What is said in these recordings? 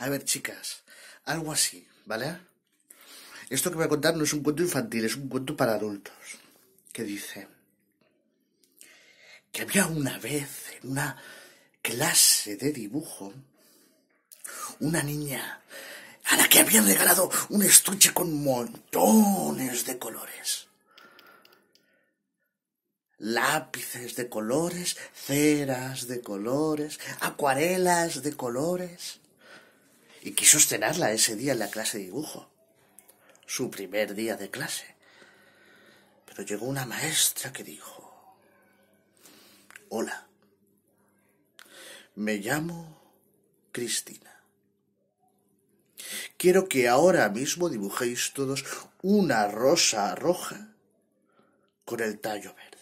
A ver, chicas, algo así, ¿vale? Esto que voy a contar no es un cuento infantil, es un cuento para adultos, que dice que había una vez en una clase de dibujo una niña a la que habían regalado un estuche con montones de colores. Lápices de colores, ceras de colores, acuarelas de colores y quiso estrenarla ese día en la clase de dibujo, su primer día de clase. Pero llegó una maestra que dijo, hola, me llamo Cristina. Quiero que ahora mismo dibujéis todos una rosa roja con el tallo verde.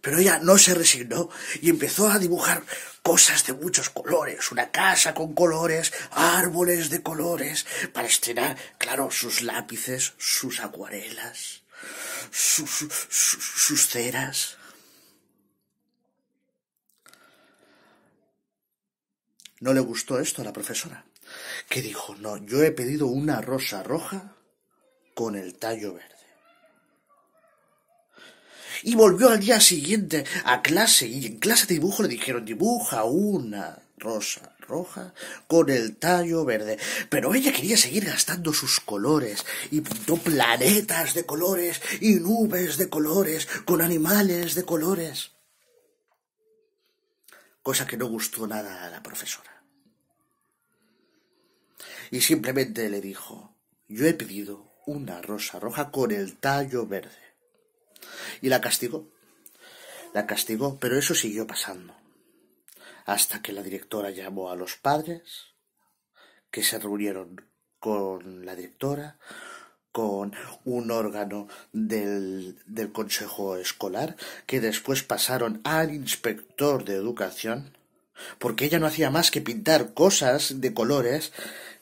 Pero ella no se resignó y empezó a dibujar cosas de muchos colores, una casa con colores, árboles de colores, para estrenar, claro, sus lápices, sus acuarelas, sus, sus, ceras. No le gustó esto a la profesora, que dijo, no, yo he pedido una rosa roja con el tallo verde y volvió al día siguiente a clase y en clase de dibujo le dijeron dibuja una rosa roja con el tallo verde. Pero ella quería seguir gastando sus colores y pintó planetas de colores y nubes de colores con animales de colores. Cosa que no gustó nada a la profesora. Y simplemente le dijo, yo he pedido una rosa roja con el tallo verde. Y la castigó. La castigó, pero eso siguió pasando. Hasta que la directora llamó a los padres, que se reunieron con la directora, con un órgano del, del Consejo Escolar, que después pasaron al inspector de educación, porque ella no hacía más que pintar cosas de colores,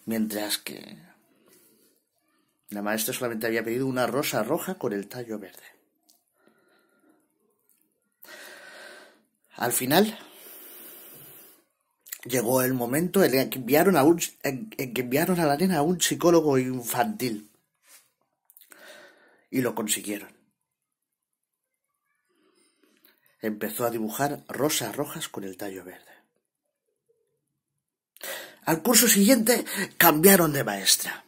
mientras que la maestra solamente había pedido una rosa roja con el tallo verde. Al final llegó el momento en que enviaron a, enviaron a la arena a un psicólogo infantil. Y lo consiguieron. Empezó a dibujar rosas rojas con el tallo verde. Al curso siguiente cambiaron de maestra.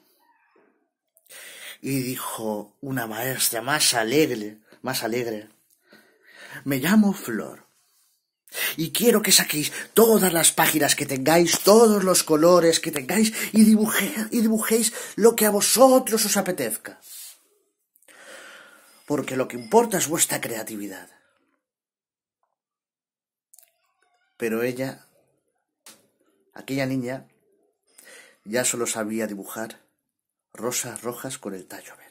Y dijo una maestra más alegre, más alegre. Me llamo Flor. Y quiero que saquéis todas las páginas que tengáis, todos los colores que tengáis, y, dibujéis lo que a vosotros os apetezca. Porque lo que importa es vuestra creatividad. Pero ella, aquella niña, ya solo sabía dibujar rosas rojas con el tallo verde.